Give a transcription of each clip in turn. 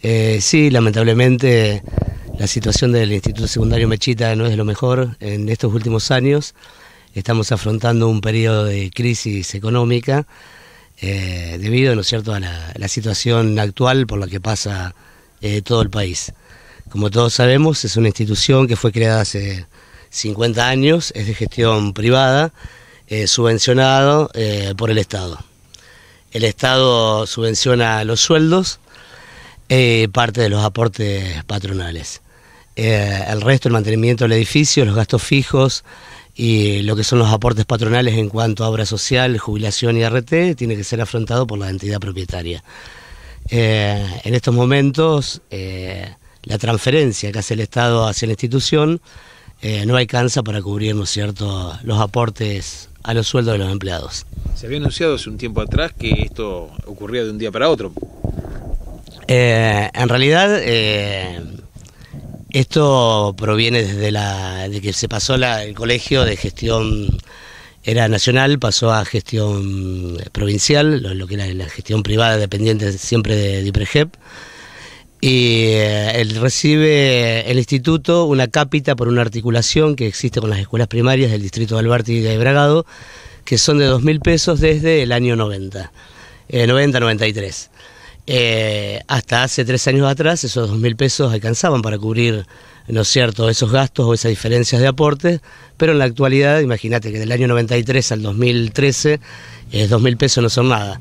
Eh, sí, lamentablemente la situación del Instituto Secundario Mechita no es lo mejor en estos últimos años. Estamos afrontando un periodo de crisis económica eh, debido, cierto?, a la, situación actual por la que pasa eh, todo el país. Como todos sabemos, es una institución que fue creada hace 50 años, es de gestión privada, subvencionado por el Estado. El Estado subvenciona los sueldos, eh, parte de los aportes patronales. Eh, el resto, el mantenimiento del edificio, los gastos fijos y lo que son los aportes patronales en cuanto a obra social, jubilación y RT, tiene que ser afrontado por la entidad propietaria. Eh, en estos momentos, la transferencia que hace el Estado hacia la institución no alcanza para cubrir los aportes a los sueldos de los empleados. Se había anunciado hace un tiempo atrás que esto ocurría de un día para otro, eh, en realidad, eh, esto proviene desde de que se pasó el colegio de gestión, era nacional, pasó a gestión provincial, lo, que era la gestión privada dependiente siempre de Ipregep, Y eh, él recibe el instituto una cápita por una articulación que existe con las escuelas primarias del distrito de Albarti y de Bragado, que son de 2.000 pesos desde el año 90, 90-93. Eh, hasta hace tres años atrás esos dos mil pesos alcanzaban para cubrir, ¿no es cierto?, esos gastos o esas diferencias de aportes, pero en la actualidad, imagínate que del año 93 al 2013, eh, dos mil pesos no son nada.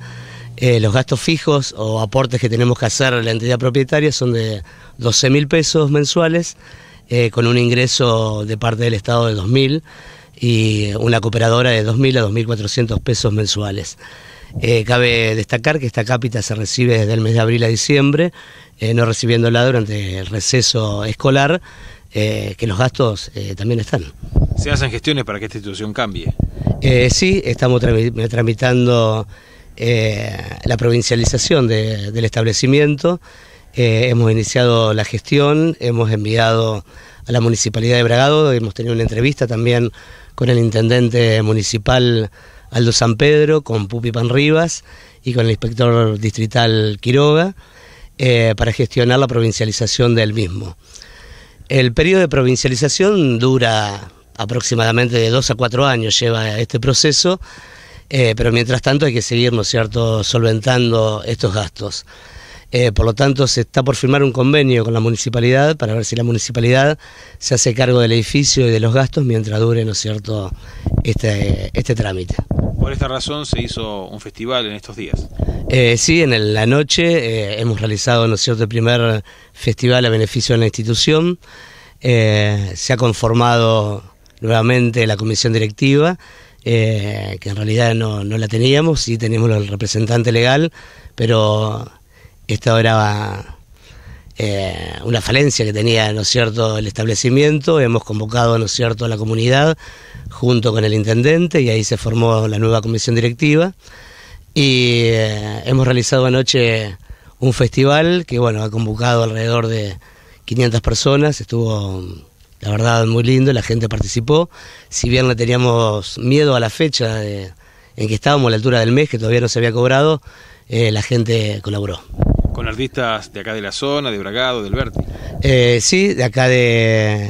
Eh, los gastos fijos o aportes que tenemos que hacer a la entidad propietaria son de 12.000 mil pesos mensuales, con un ingreso de parte del Estado de 2.000 y una cooperadora de 2.000 a 2.400 pesos mensuales. Eh, cabe destacar que esta cápita se recibe desde el mes de abril a diciembre, eh, no recibiéndola durante el receso escolar, eh, que los gastos también están. ¿Se hacen gestiones para que esta institución cambie? sí, estamos tramitando la provincialización del establecimiento, hemos iniciado la gestión, hemos enviado a la Municipalidad de Bragado, hemos tenido una entrevista también con el intendente municipal Aldo San Pedro, con Pupi Pan Rivas y con el inspector distrital Quiroga, eh, para gestionar la provincialización del mismo. El periodo de provincialización dura aproximadamente de dos a cuatro años, lleva este proceso, eh, pero mientras tanto hay que seguir, cierto?, solventando estos gastos. Eh, por lo tanto, se está por firmar un convenio con la municipalidad para ver si la municipalidad se hace cargo del edificio y de los gastos mientras dure, ¿no es cierto?, este, este trámite por esta razón se hizo un festival en estos días. Eh, sí, en la noche eh, hemos realizado, ¿no cierto?, el primer festival a beneficio de la institución. Eh, se ha conformado nuevamente la comisión directiva, que en realidad no, la teníamos, sí tenemos el representante legal, pero esta era una falencia que tenía, ¿no cierto?, el establecimiento. Hemos convocado, ¿no cierto?, a la comunidad junto con el intendente y ahí se formó la nueva comisión directiva y eh, hemos realizado anoche un festival que bueno ha convocado alrededor de 500 personas estuvo la verdad muy lindo la gente participó si bien le teníamos miedo a la fecha en que estábamos a la altura del mes que todavía no se había cobrado eh, la gente colaboró con artistas de acá de la zona, de Bragado, del Verde. Eh, sí, de acá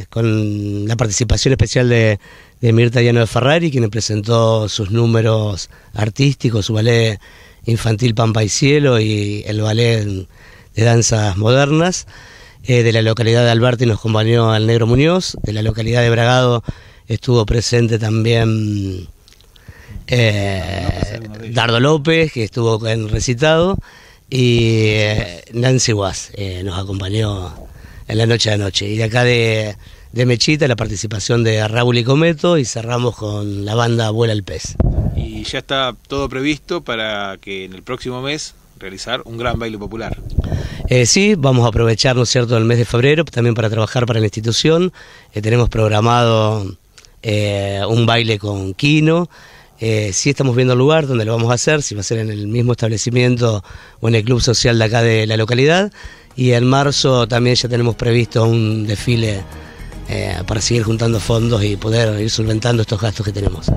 con la participación especial de de Mirta Llano de Ferrari, quien presentó sus números artísticos, su ballet infantil Pampa y Cielo y el ballet de danzas modernas. Eh, de la localidad de Alberti nos acompañó al Negro Muñoz, de la localidad de Bragado estuvo presente también eh, Dardo López, que estuvo en recitado, y eh, Nancy Guas nos acompañó en la noche de noche. Y de acá de de Mechita, la participación de Raúl y Cometo y cerramos con la banda Vuela el Pez. Y ya está todo previsto para que en el próximo mes realizar un gran baile popular. Eh, sí, vamos a aprovechar, ¿no es cierto?, el mes de febrero también para trabajar para la institución. Eh, tenemos programado eh, un baile con Kino. sí estamos viendo el lugar donde lo vamos a hacer, si va a ser en el mismo establecimiento o en el club social de acá de la localidad. Y en marzo también ya tenemos previsto un desfile eh, para seguir juntando fondos y poder ir solventando estos gastos que tenemos.